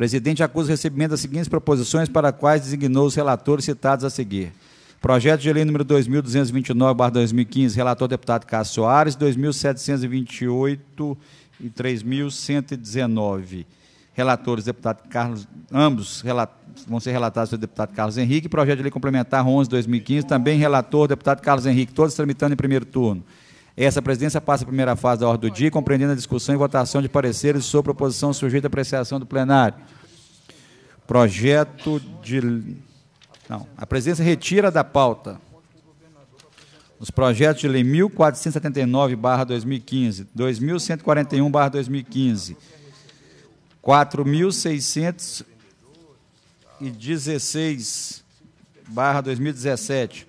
presidente acusa o recebimento das seguintes proposições para quais designou os relatores citados a seguir. Projeto de lei número 2229/2015, relator deputado Cássio Soares, 2728 e 3119. Relatores deputado Carlos, ambos relat, vão ser relatados pelo deputado Carlos Henrique, projeto de lei complementar 11/2015, também relator deputado Carlos Henrique, todos tramitando em primeiro turno. Essa presidência passa a primeira fase da ordem do dia, compreendendo a discussão e votação de pareceres sobre proposição sujeita à apreciação do plenário. Projeto de. Não. A presidência retira da pauta os projetos de lei 1479-2015, 2141-2015, 4616 barra 2017,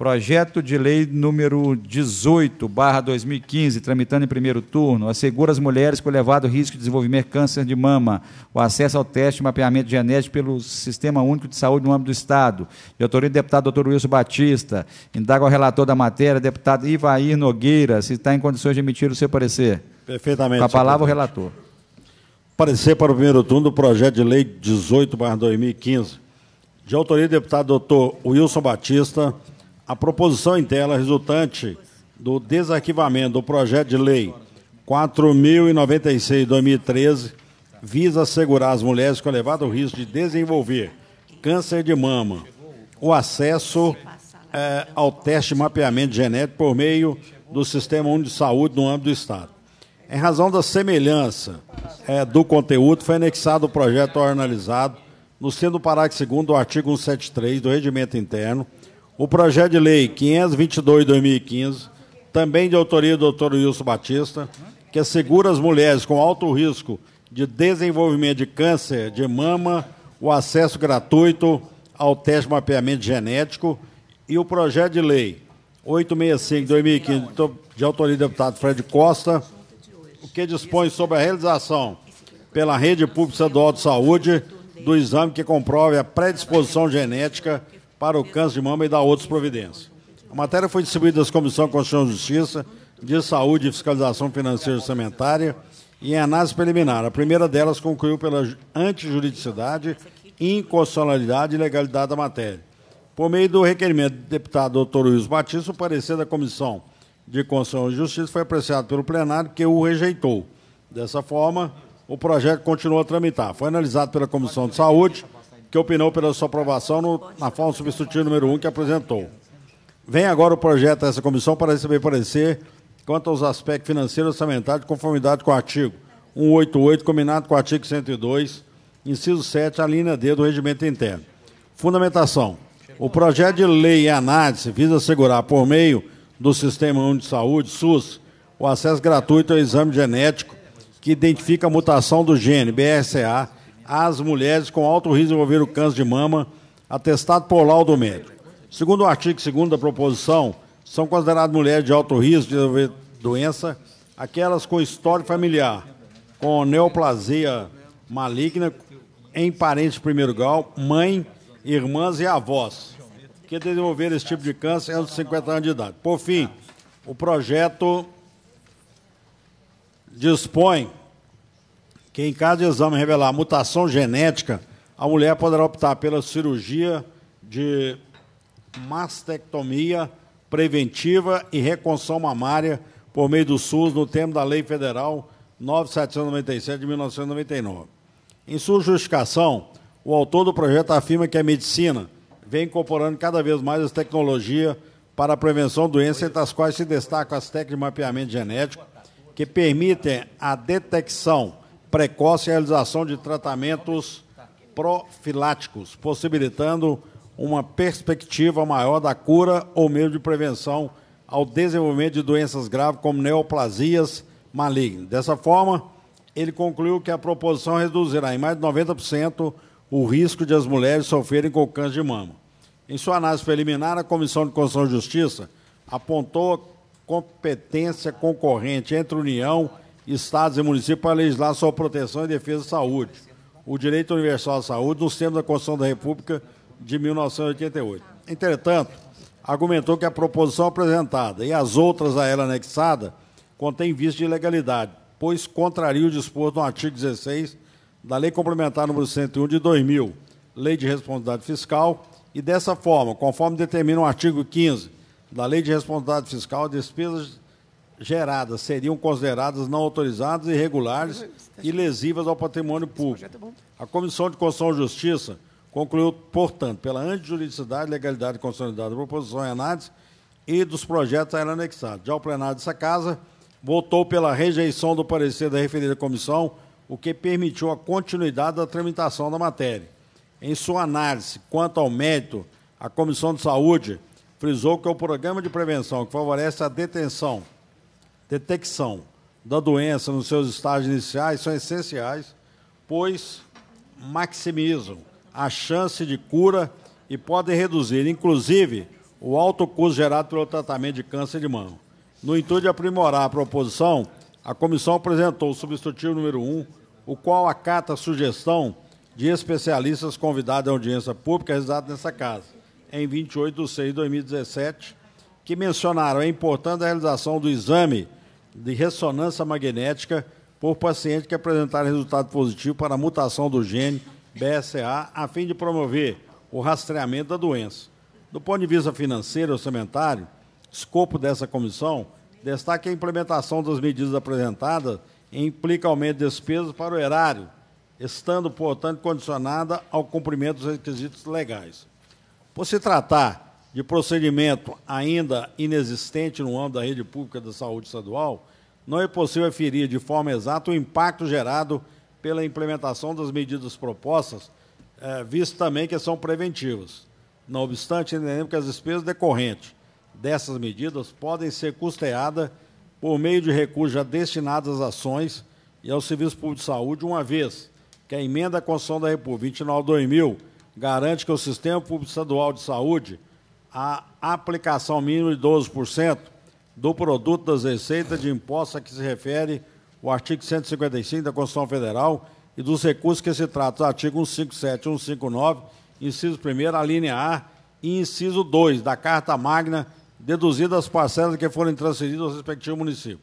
Projeto de lei número 18, barra 2015, tramitando em primeiro turno, assegura às mulheres com elevado risco de desenvolvimento câncer de mama o acesso ao teste e mapeamento genético pelo Sistema Único de Saúde no âmbito do Estado. De autoria do deputado Dr. Wilson Batista. Indaga o relator da matéria, deputado Ivair Nogueira, se está em condições de emitir o seu parecer. Perfeitamente. Com a palavra, o relator. Parecer para o primeiro turno do projeto de lei 18, barra 2015. De autoria do deputado Dr. Wilson Batista a proposição em tela resultante do desarquivamento do projeto de lei 4096/2013 visa assegurar às mulheres com elevado risco de desenvolver câncer de mama o acesso é, ao teste de mapeamento genético por meio do Sistema Único de Saúde no âmbito do Estado. Em razão da semelhança é, do conteúdo, foi anexado o projeto analisado no sendo do parágrafo 2 do artigo 173 do Regimento Interno, o projeto de lei 522-2015, também de autoria do Dr. Wilson Batista, que assegura às mulheres com alto risco de desenvolvimento de câncer de mama o acesso gratuito ao teste de mapeamento genético e o projeto de lei 865-2015, de autoria do deputado Fred Costa, o que dispõe sobre a realização pela Rede Pública Estadual de Saúde do exame que comprove a predisposição genética para o câncer de mama e dar outras providências. A matéria foi distribuída às Comissões Constitucional de Justiça, de Saúde e Fiscalização Financeira e Orçamentária e em análise preliminar. A primeira delas concluiu pela antijuridicidade, inconstitucionalidade e legalidade da matéria. Por meio do requerimento do deputado doutor Luiz Batista, o parecer da Comissão de Constituição e Justiça foi apreciado pelo plenário, que o rejeitou. Dessa forma, o projeto continuou a tramitar. Foi analisado pela Comissão de Saúde, que opinou pela sua aprovação no, na forma substitutiva número 1 um que apresentou. Vem agora o projeto dessa comissão para receber parecer quanto aos aspectos financeiros e orçamentários de conformidade com o artigo 188, combinado com o artigo 102, inciso 7, a linha D do Regimento Interno. Fundamentação. O projeto de lei e análise visa assegurar, por meio do Sistema Único de Saúde, SUS, o acesso gratuito ao exame genético que identifica a mutação do gene BRCA às mulheres com alto risco de desenvolver o câncer de mama, atestado por laudo médico. Segundo o artigo 2 da proposição, são consideradas mulheres de alto risco de desenvolver doença aquelas com histórico familiar, com neoplasia maligna em parentes de primeiro grau, mãe, irmãs e avós, que desenvolveram esse tipo de câncer aos 50 anos de idade. Por fim, o projeto dispõe que em caso de exame revelar mutação genética, a mulher poderá optar pela cirurgia de mastectomia preventiva e reconstrução mamária por meio do SUS no termo da Lei Federal 9797 de 1999. Em sua justificação, o autor do projeto afirma que a medicina vem incorporando cada vez mais as tecnologias para a prevenção de doenças, entre as quais se destacam as técnicas de mapeamento genético, que permitem a detecção precoce e realização de tratamentos profiláticos, possibilitando uma perspectiva maior da cura ou meio de prevenção ao desenvolvimento de doenças graves como neoplasias malignas. Dessa forma, ele concluiu que a proposição reduzirá em mais de 90% o risco de as mulheres sofrerem com câncer de mama. Em sua análise preliminar, a Comissão de Constituição e Justiça apontou a competência concorrente entre União estados e municípios para legislar sobre proteção e defesa da saúde, o direito universal à saúde, nos termos da Constituição da República de 1988. Entretanto, argumentou que a proposição apresentada e as outras a ela anexada contém vício de ilegalidade, pois contraria o disposto no artigo 16 da Lei Complementar nº 101 de 2000, Lei de Responsabilidade Fiscal, e dessa forma, conforme determina o artigo 15 da Lei de Responsabilidade Fiscal, despesas geradas seriam consideradas não autorizadas, irregulares e lesivas ao patrimônio público. É a Comissão de Constituição e Justiça concluiu, portanto, pela antijuridicidade, legalidade e constitucionalidade da proposição em análise e dos projetos a ela anexados. Já o plenário dessa Casa votou pela rejeição do parecer da referida comissão, o que permitiu a continuidade da tramitação da matéria. Em sua análise quanto ao mérito, a Comissão de Saúde frisou que é o programa de prevenção que favorece a detenção detecção da doença nos seus estágios iniciais são essenciais, pois maximizam a chance de cura e podem reduzir, inclusive, o alto custo gerado pelo tratamento de câncer de mama. No intuito de aprimorar a proposição, a comissão apresentou o substitutivo número 1, o qual acata a sugestão de especialistas convidados à audiência pública realizada nessa casa, em 28 de 6 de 2017, que mencionaram a importância da realização do exame de ressonância magnética por paciente que apresentar resultado positivo para a mutação do gene BSA, a fim de promover o rastreamento da doença. Do ponto de vista financeiro e orçamentário, escopo dessa comissão destaca a implementação das medidas apresentadas implica aumento de despesas para o erário, estando, portanto, condicionada ao cumprimento dos requisitos legais. Por se tratar de procedimento ainda inexistente no âmbito da rede pública da saúde estadual, não é possível aferir de forma exata o impacto gerado pela implementação das medidas propostas, eh, visto também que são preventivas. Não obstante, entendemos que as despesas decorrentes dessas medidas podem ser custeadas por meio de recursos já destinados às ações e ao Serviço Público de Saúde, uma vez que a emenda à Constituição da República 29 2000 garante que o Sistema Público Estadual de Saúde a aplicação mínima de 12% do produto das receitas de impostos a que se refere o artigo 155 da Constituição Federal e dos recursos que se trata, artigo 157 e 159, inciso 1 a linha A e inciso 2 da Carta Magna, deduzidas as parcelas que forem transferidas ao respectivo município.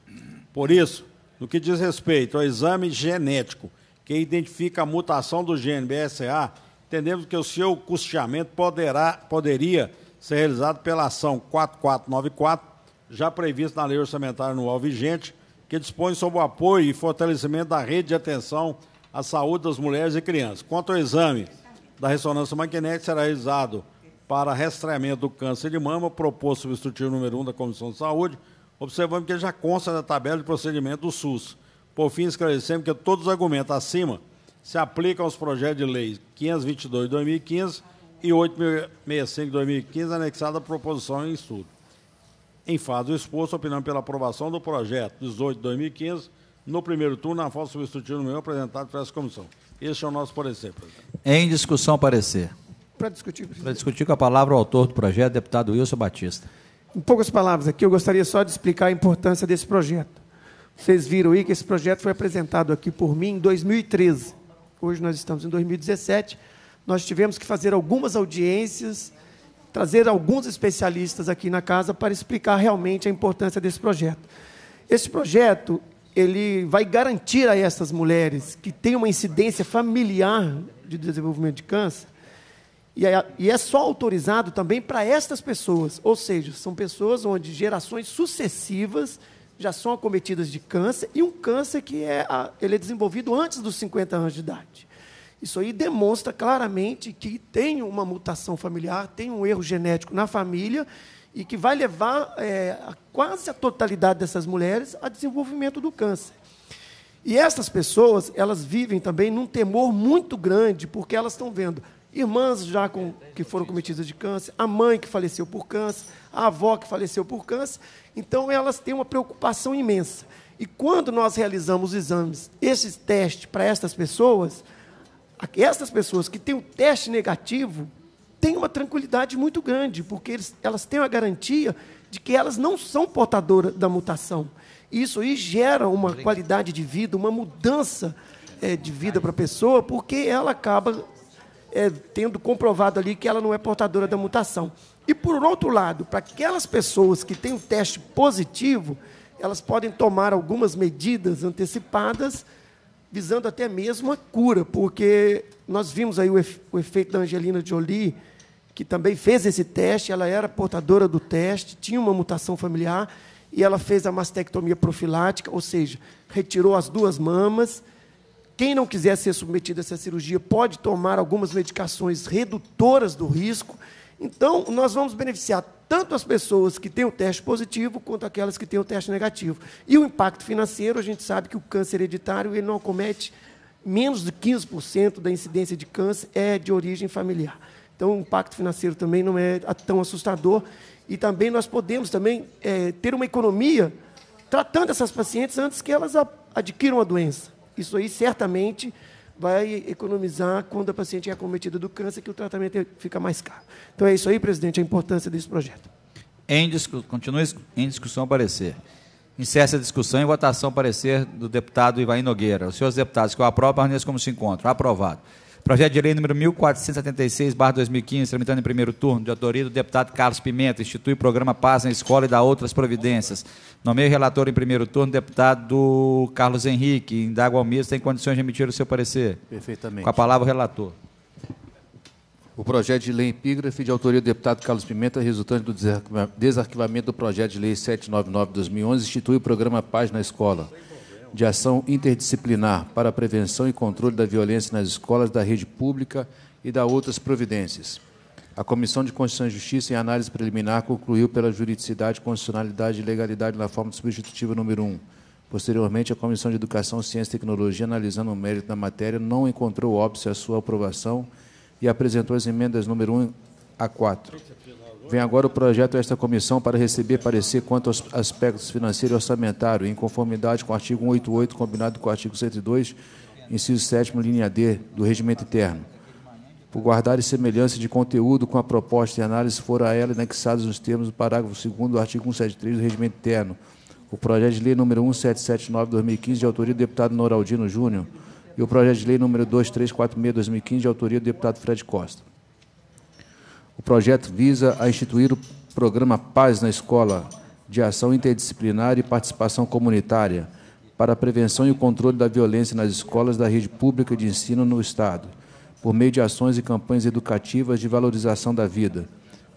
Por isso, no que diz respeito ao exame genético que identifica a mutação do gene BSA, entendemos que o seu custeamento poderá, poderia ser realizado pela ação 4494, já prevista na Lei Orçamentária Anual vigente, que dispõe sobre o apoio e fortalecimento da rede de atenção à saúde das mulheres e crianças. Quanto ao exame da ressonância magnética, será realizado para rastreamento do câncer de mama, proposto substitutivo número 1 da Comissão de Saúde, observando que já consta da tabela de procedimento do SUS. Por fim, esclarecemos que todos os argumentos acima se aplicam aos projetos de lei 522 de 2015 e 865 de 2015, anexada à proposição em estudo. Em fase do exposto, opinamos pela aprovação do projeto 18 de 2015, no primeiro turno, na falta substitutiva meu apresentado para essa comissão. Este é o nosso parecer, presidente. Em discussão, parecer. Para discutir, presidente. Para discutir com a palavra o autor do projeto, deputado Wilson Batista. Em poucas palavras aqui, eu gostaria só de explicar a importância desse projeto. Vocês viram aí que esse projeto foi apresentado aqui por mim em 2013. Hoje nós estamos em 2017 nós tivemos que fazer algumas audiências, trazer alguns especialistas aqui na casa para explicar realmente a importância desse projeto. Esse projeto ele vai garantir a essas mulheres que têm uma incidência familiar de desenvolvimento de câncer, e é, é só autorizado também para estas pessoas, ou seja, são pessoas onde gerações sucessivas já são acometidas de câncer, e um câncer que é, ele é desenvolvido antes dos 50 anos de idade. Isso aí demonstra claramente que tem uma mutação familiar, tem um erro genético na família e que vai levar é, a quase a totalidade dessas mulheres a desenvolvimento do câncer. E essas pessoas, elas vivem também num temor muito grande, porque elas estão vendo irmãs já com, que foram cometidas de câncer, a mãe que faleceu por câncer, a avó que faleceu por câncer. Então, elas têm uma preocupação imensa. E quando nós realizamos exames, esses testes para essas pessoas, essas pessoas que têm o teste negativo têm uma tranquilidade muito grande, porque eles, elas têm a garantia de que elas não são portadoras da mutação. Isso aí gera uma qualidade de vida, uma mudança é, de vida para a pessoa, porque ela acaba é, tendo comprovado ali que ela não é portadora da mutação. E, por outro lado, para aquelas pessoas que têm o teste positivo, elas podem tomar algumas medidas antecipadas visando até mesmo a cura, porque nós vimos aí o, efe, o efeito da Angelina Jolie, que também fez esse teste, ela era portadora do teste, tinha uma mutação familiar, e ela fez a mastectomia profilática, ou seja, retirou as duas mamas. Quem não quiser ser submetido a essa cirurgia pode tomar algumas medicações redutoras do risco, então, nós vamos beneficiar tanto as pessoas que têm o teste positivo quanto aquelas que têm o teste negativo. E o impacto financeiro, a gente sabe que o câncer hereditário ele não acomete menos de 15% da incidência de câncer é de origem familiar. Então, o impacto financeiro também não é ah, tão assustador. E também nós podemos também é, ter uma economia tratando essas pacientes antes que elas adquiram a doença. Isso aí certamente vai economizar quando a paciente é acometida do câncer, que o tratamento é, fica mais caro. Então é isso aí, presidente, a importância desse projeto. Em discussão, continue em discussão o parecer. Encerra a discussão em votação o parecer do deputado Ivaí Nogueira. Os senhores deputados que eu aprovo, como se encontram. Aprovado. Projeto de lei número 1476, 2015, tramitando em primeiro turno, de autoria do deputado Carlos Pimenta, institui o programa Paz na Escola e dá outras providências. Nomeio relator em primeiro turno, deputado Carlos Henrique. Indago ao mesmo, tem condições de emitir o seu parecer. Perfeitamente. Com a palavra, o relator. O projeto de lei epígrafe de autoria do deputado Carlos Pimenta, resultante do desarquivamento do projeto de lei 799-2011, institui o programa Paz na Escola de ação interdisciplinar para a prevenção e controle da violência nas escolas da rede pública e da outras providências. A Comissão de Constituição e Justiça, em análise preliminar, concluiu pela juridicidade, constitucionalidade e legalidade na forma substitutiva número 1. Posteriormente, a Comissão de Educação, Ciência e Tecnologia, analisando o mérito da matéria, não encontrou óbvio à sua aprovação e apresentou as emendas número 1 a 4. Vem agora o projeto desta comissão para receber parecer quanto aos aspectos financeiro e orçamentário, em conformidade com o artigo 188, combinado com o artigo 102, inciso 7, linha D, do regimento interno. Por guardar semelhança de conteúdo com a proposta e análise, foram a ela anexados nos termos do parágrafo 2 do artigo 173 do regimento interno. O projeto de lei número 1779-2015, de autoria do deputado Noraldino Júnior, e o projeto de lei número 2346-2015, de autoria do deputado Fred Costa. O projeto visa a instituir o programa Paz na Escola, de ação interdisciplinar e participação comunitária, para a prevenção e o controle da violência nas escolas da rede pública de ensino no Estado, por meio de ações e campanhas educativas de valorização da vida,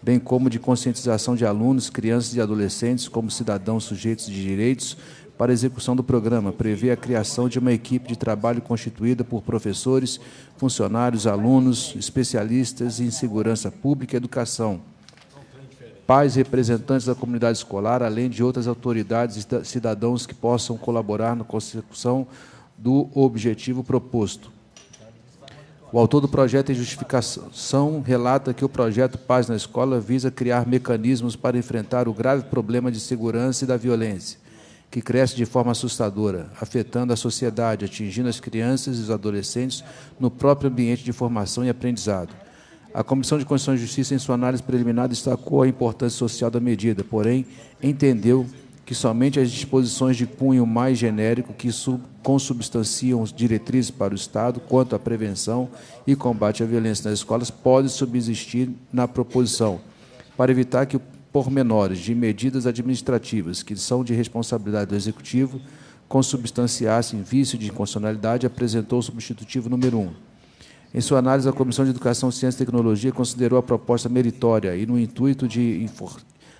bem como de conscientização de alunos, crianças e adolescentes como cidadãos sujeitos de direitos, para a execução do programa prevê a criação de uma equipe de trabalho constituída por professores, funcionários, alunos, especialistas em segurança pública e educação, pais, representantes da comunidade escolar, além de outras autoridades e cidadãos que possam colaborar na consecução do objetivo proposto. O autor do projeto em justificação relata que o projeto Paz na Escola visa criar mecanismos para enfrentar o grave problema de segurança e da violência que cresce de forma assustadora, afetando a sociedade, atingindo as crianças e os adolescentes no próprio ambiente de formação e aprendizado. A Comissão de Constituição e Justiça, em sua análise preliminar, destacou a importância social da medida, porém entendeu que somente as disposições de cunho mais genérico que consubstanciam diretrizes para o Estado quanto à prevenção e combate à violência nas escolas podem subsistir na proposição, para evitar que o pormenores de medidas administrativas que são de responsabilidade do Executivo em vício de inconstitucionalidade, apresentou o substitutivo número 1. Em sua análise, a Comissão de Educação, Ciência e Tecnologia considerou a proposta meritória e, no intuito de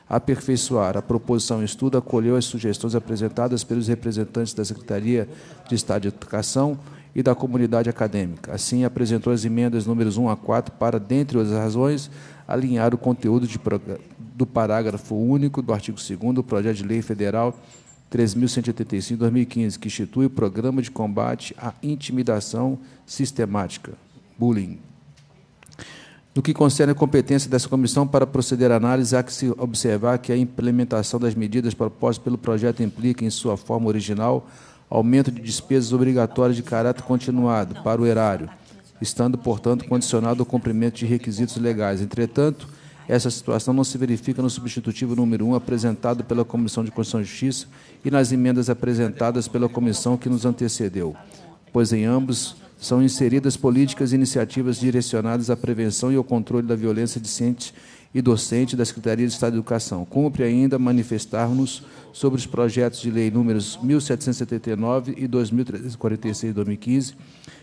aperfeiçoar a proposição em estudo, acolheu as sugestões apresentadas pelos representantes da Secretaria de Estado de Educação e da comunidade acadêmica. Assim, apresentou as emendas números 1 a 4 para, dentre outras razões, alinhar o conteúdo de do parágrafo único do artigo 2 do Projeto de Lei Federal 3.185-2015, que institui o Programa de Combate à Intimidação Sistemática, Bullying. No que concerne a competência dessa comissão para proceder à análise, há que se observar que a implementação das medidas propostas pelo projeto implica, em sua forma original, aumento de despesas obrigatórias de caráter continuado para o erário, estando, portanto, condicionado ao cumprimento de requisitos legais. Entretanto, essa situação não se verifica no substitutivo número 1 apresentado pela Comissão de Constituição e Justiça e nas emendas apresentadas pela comissão que nos antecedeu, pois em ambos são inseridas políticas e iniciativas direcionadas à prevenção e ao controle da violência discente e docente da Secretaria de Estado de Educação. Cumpre ainda manifestar-nos sobre os projetos de lei números 1779 e 2346 de 2015,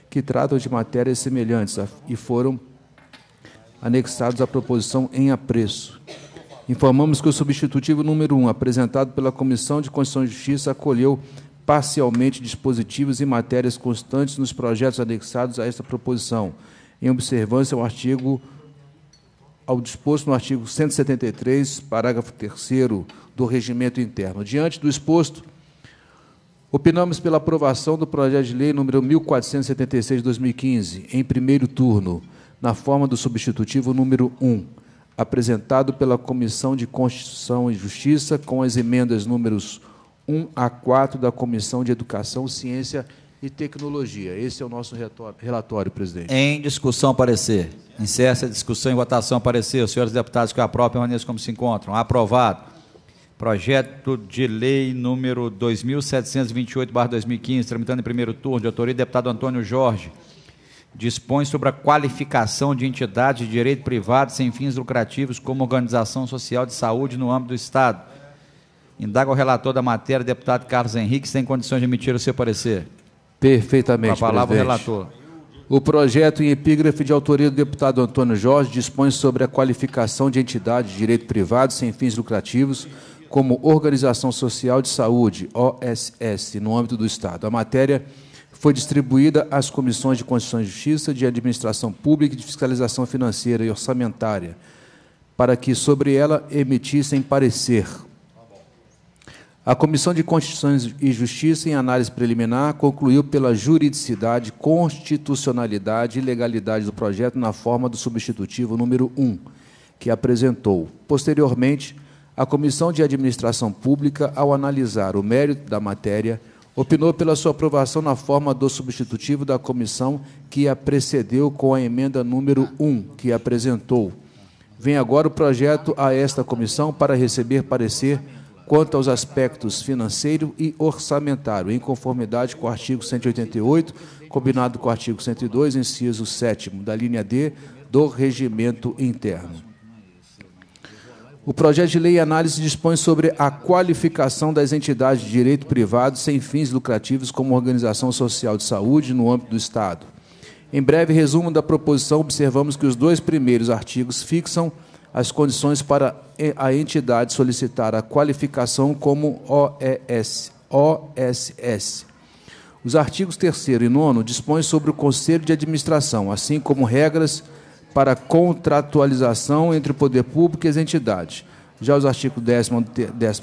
que tratam de matérias semelhantes e foram anexados à proposição em apreço. Informamos que o substitutivo número 1, apresentado pela Comissão de Constituição e Justiça, acolheu parcialmente dispositivos e matérias constantes nos projetos anexados a esta proposição, em observância ao artigo ao disposto no artigo 173, parágrafo 3 do Regimento Interno. Diante do exposto, opinamos pela aprovação do projeto de lei número 1476 de 2015, em primeiro turno na forma do substitutivo número 1, apresentado pela Comissão de Constituição e Justiça, com as emendas números 1 a 4 da Comissão de Educação, Ciência e Tecnologia. Esse é o nosso relatório, presidente. Em discussão, parecer. Incerça a discussão e votação, parecer. Os senhores deputados que aprovem, permaneçam como se encontram. Aprovado. Projeto de lei número 2728-2015, tramitando em primeiro turno, de autoria do deputado Antônio Jorge dispõe sobre a qualificação de entidades de direito privado sem fins lucrativos como organização social de saúde no âmbito do Estado. Indaga o relator da matéria, deputado Carlos Henrique, se tem condições de emitir o seu parecer. Perfeitamente, Com a palavra presidente. o relator. O projeto em epígrafe de autoria do deputado Antônio Jorge dispõe sobre a qualificação de entidades de direito privado sem fins lucrativos como Organização Social de Saúde, OSS, no âmbito do Estado. A matéria foi distribuída às comissões de Constituição e Justiça, de Administração Pública e de Fiscalização Financeira e Orçamentária, para que sobre ela emitissem parecer. A Comissão de Constituição e Justiça, em análise preliminar, concluiu pela juridicidade, constitucionalidade e legalidade do projeto na forma do substitutivo número 1, que apresentou. Posteriormente, a Comissão de Administração Pública, ao analisar o mérito da matéria, opinou pela sua aprovação na forma do substitutivo da comissão que a precedeu com a emenda número 1 que apresentou. Vem agora o projeto a esta comissão para receber parecer quanto aos aspectos financeiro e orçamentário, em conformidade com o artigo 188, combinado com o artigo 102, inciso 7 da linha D do regimento interno. O projeto de lei e análise dispõe sobre a qualificação das entidades de direito privado sem fins lucrativos como organização social de saúde no âmbito do Estado. Em breve resumo da proposição, observamos que os dois primeiros artigos fixam as condições para a entidade solicitar a qualificação como OES, OSS. Os artigos 3 e 9 dispõem sobre o Conselho de Administração, assim como regras para contratualização entre o poder público e as entidades. Já os artigos 10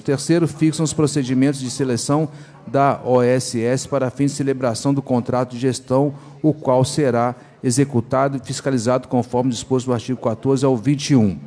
terceiro fixam os procedimentos de seleção da OSS para fim de celebração do contrato de gestão, o qual será executado e fiscalizado conforme disposto no artigo 14 ao 21.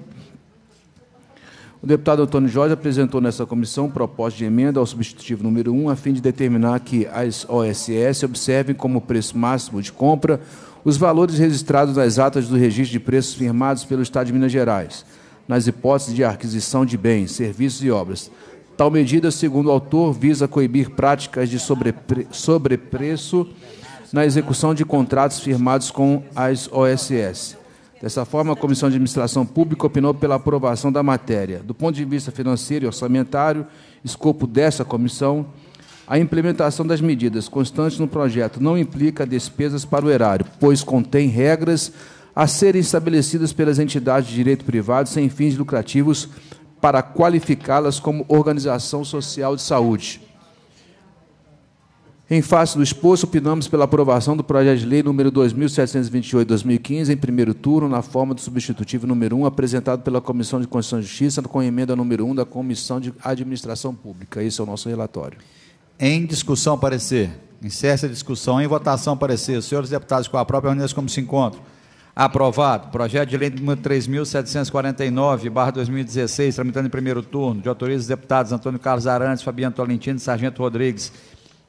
O deputado Antônio Jorge apresentou nessa comissão proposta de emenda ao substitutivo número 1, a fim de determinar que as OSS observem como preço máximo de compra os valores registrados nas atas do registro de preços firmados pelo Estado de Minas Gerais, nas hipóteses de aquisição de bens, serviços e obras. Tal medida, segundo o autor, visa coibir práticas de sobrepre... sobrepreço na execução de contratos firmados com as OSS. Dessa forma, a Comissão de Administração Pública opinou pela aprovação da matéria. Do ponto de vista financeiro e orçamentário, escopo dessa comissão, a implementação das medidas constantes no projeto não implica despesas para o erário, pois contém regras a serem estabelecidas pelas entidades de direito privado sem fins lucrativos para qualificá-las como organização social de saúde. Em face do exposto, opinamos pela aprovação do projeto de lei número 2728-2015, em primeiro turno, na forma do substitutivo número 1, apresentado pela Comissão de Constituição e Justiça, com emenda número 1 da Comissão de Administração Pública. Esse é o nosso relatório. Em discussão, parecer. Encerra a discussão. Em votação, parecer. Senhores deputados, com a própria reunião, como se encontram. Aprovado. Projeto de lei número 3.749-2016, tramitando em primeiro turno, de autoria dos deputados Antônio Carlos Arantes, Fabiano Tolentino e Sargento Rodrigues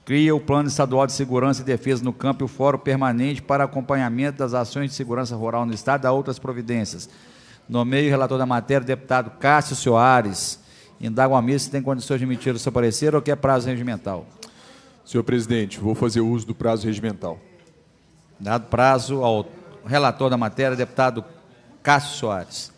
cria o Plano Estadual de Segurança e Defesa no Campo e o Fórum Permanente para acompanhamento das ações de segurança rural no Estado e a outras providências. Nomeio o relator da matéria, deputado Cássio Soares. Indago a mesa se tem condições de emitir o seu parecer ou quer prazo regimental. Senhor presidente, vou fazer uso do prazo regimental. Dado prazo ao relator da matéria, deputado Cássio Soares.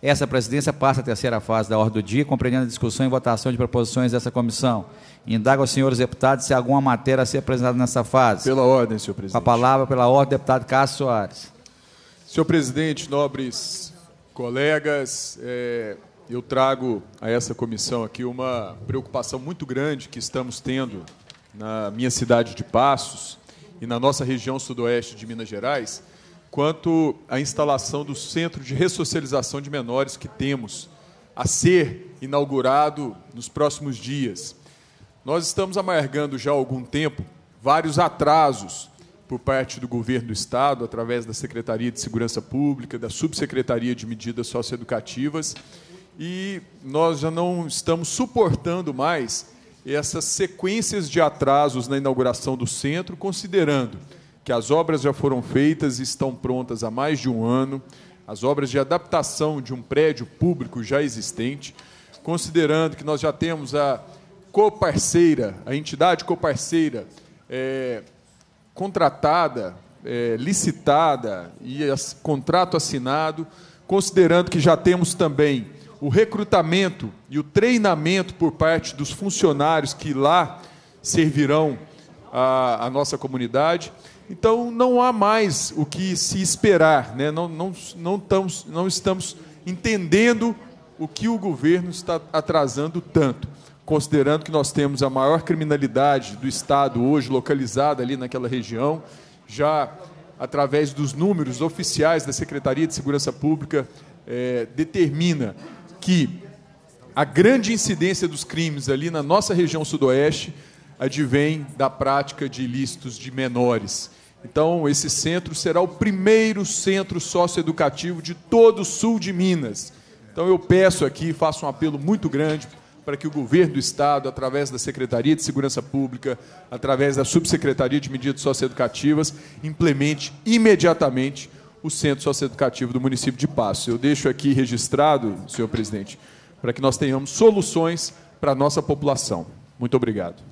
Essa presidência passa à terceira fase da ordem do dia, compreendendo a discussão e votação de proposições dessa comissão. Indago aos senhores deputados se há alguma matéria a ser apresentada nessa fase. Pela ordem, senhor presidente. A palavra pela ordem, deputado Cássio Soares. Senhor presidente, nobres colegas, é, eu trago a essa comissão aqui uma preocupação muito grande que estamos tendo na minha cidade de Passos e na nossa região sudoeste de Minas Gerais, quanto à instalação do centro de ressocialização de menores que temos a ser inaugurado nos próximos dias. Nós estamos amargando já há algum tempo vários atrasos por parte do governo do Estado, através da Secretaria de Segurança Pública, da Subsecretaria de Medidas Socioeducativas, e nós já não estamos suportando mais essas sequências de atrasos na inauguração do centro, considerando que as obras já foram feitas e estão prontas há mais de um ano, as obras de adaptação de um prédio público já existente, considerando que nós já temos a coparceira, a entidade coparceira é, contratada, é, licitada e as, contrato assinado, considerando que já temos também o recrutamento e o treinamento por parte dos funcionários que lá servirão a, a nossa comunidade. Então, não há mais o que se esperar, né? não, não, não, tamos, não estamos entendendo o que o governo está atrasando tanto considerando que nós temos a maior criminalidade do Estado hoje localizada ali naquela região, já através dos números oficiais da Secretaria de Segurança Pública, é, determina que a grande incidência dos crimes ali na nossa região sudoeste advém da prática de ilícitos de menores. Então, esse centro será o primeiro centro socioeducativo de todo o sul de Minas. Então, eu peço aqui, faço um apelo muito grande para que o governo do Estado, através da Secretaria de Segurança Pública, através da Subsecretaria de Medidas Socioeducativas, implemente imediatamente o Centro Socioeducativo do município de Passo. Eu deixo aqui registrado, senhor presidente, para que nós tenhamos soluções para a nossa população. Muito obrigado.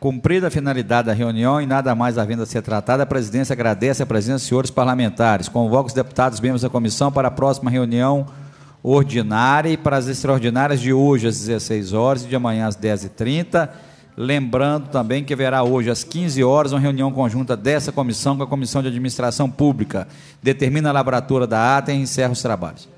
Cumprida a finalidade da reunião e nada mais havendo a ser tratada, a presidência agradece a presença dos senhores parlamentares. Convoca os deputados membros da comissão para a próxima reunião ordinária e para as extraordinárias de hoje às 16 horas e de amanhã às 10h30. Lembrando também que haverá hoje às 15 horas uma reunião conjunta dessa comissão com a Comissão de Administração Pública. Determina a laboratória da ata e encerra os trabalhos.